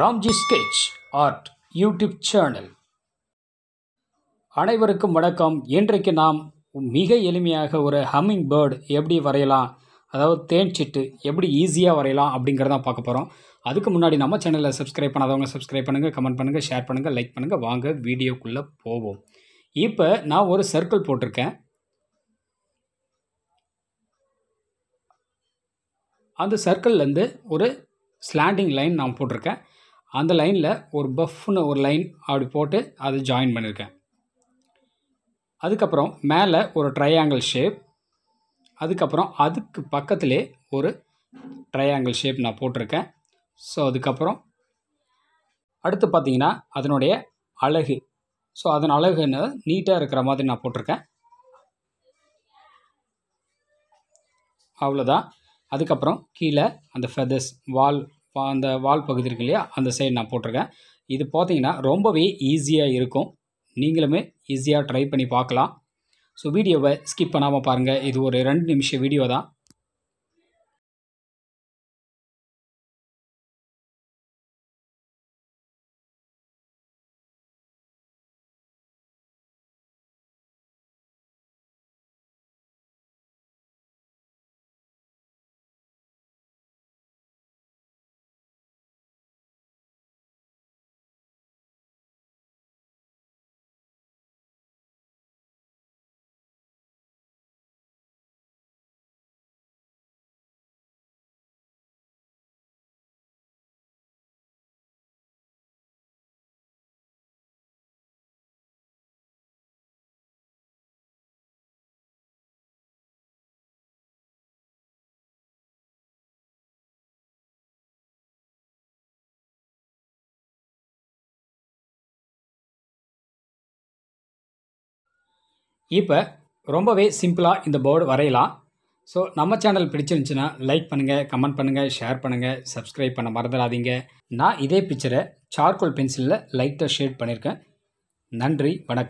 Ramji sketch art YouTube channel அனைவருக்கும் வணக்கம் இன்றைக்கு நாம் மிக எளிமையாக ஒரு ஹம்மிங் பேர்டு எப்படி வரையலாம் அதாவது தேன் சிட்டு எப்படி ஈஸியாக வரையலாம் அப்படிங்கிறத பார்க்க போகிறோம் அதுக்கு முன்னாடி நம்ம சேனலில் சப்ஸ்கிரைப் பண்ணாதவங்க சப்ஸ்கிரைப் பண்ணுங்கள் கமெண்ட் பண்ணுங்கள் ஷேர் பண்ணுங்கள் லைக் பண்ணுங்கள் வாங்க வீடியோக்குள்ளே போவோம் இப்போ நான் ஒரு சர்க்கிள் போட்டிருக்கேன் அந்த சர்க்கிள்லேருந்து ஒரு ஸ்லாண்டிங் லைன் நான் போட்டிருக்கேன் அந்த லைனில் ஒரு பஃப்னு ஒரு லைன் அப்படி போட்டு அதை ஜாயின் பண்ணியிருக்கேன் அதுக்கப்புறம் மேலே ஒரு ட்ரையாங்கிள் ஷேப் அதுக்கப்புறம் அதுக்கு பக்கத்திலே ஒரு ட்ரையாங்கிள் ஷேப் நான் போட்டிருக்கேன் ஸோ அதுக்கப்புறம் அடுத்து பார்த்தீங்கன்னா அதனுடைய அழகு ஸோ அதன் அழகுன்னு நீட்டாக இருக்கிற மாதிரி நான் போட்டிருக்கேன் அவ்வளோதான் அதுக்கப்புறம் கீழே அந்த ஃபெதர்ஸ் வால் அந்த வால் பகுதி இருக்கு இல்லையா அந்த சைடு நான் போட்டிருக்கேன் இது பார்த்தீங்கன்னா ரொம்பவே ஈஸியாக இருக்கும் நீங்களுமே ஈஸியாக ட்ரை பண்ணி பார்க்கலாம் ஸோ வீடியோவை ஸ்கிப் பண்ணாமல் பாருங்கள் இது ஒரு ரெண்டு நிமிஷம் வீடியோ தான் இப்போ ரொம்பவே சிம்பிளாக இந்த போர்டு வரையலாம் ஸோ நம்ம சேனல் பிடிச்சிருந்துச்சுன்னா லைக் பண்ணுங்கள் கமெண்ட் பண்ணுங்கள் ஷேர் பண்ணுங்கள் சப்ஸ்கிரைப் பண்ண மறந்துடாதீங்க நான் இதே பிக்சரை சார்கோல் பென்சிலில் லைட்டாக ஷேட் பண்ணியிருக்கேன் நன்றி வணக்கம்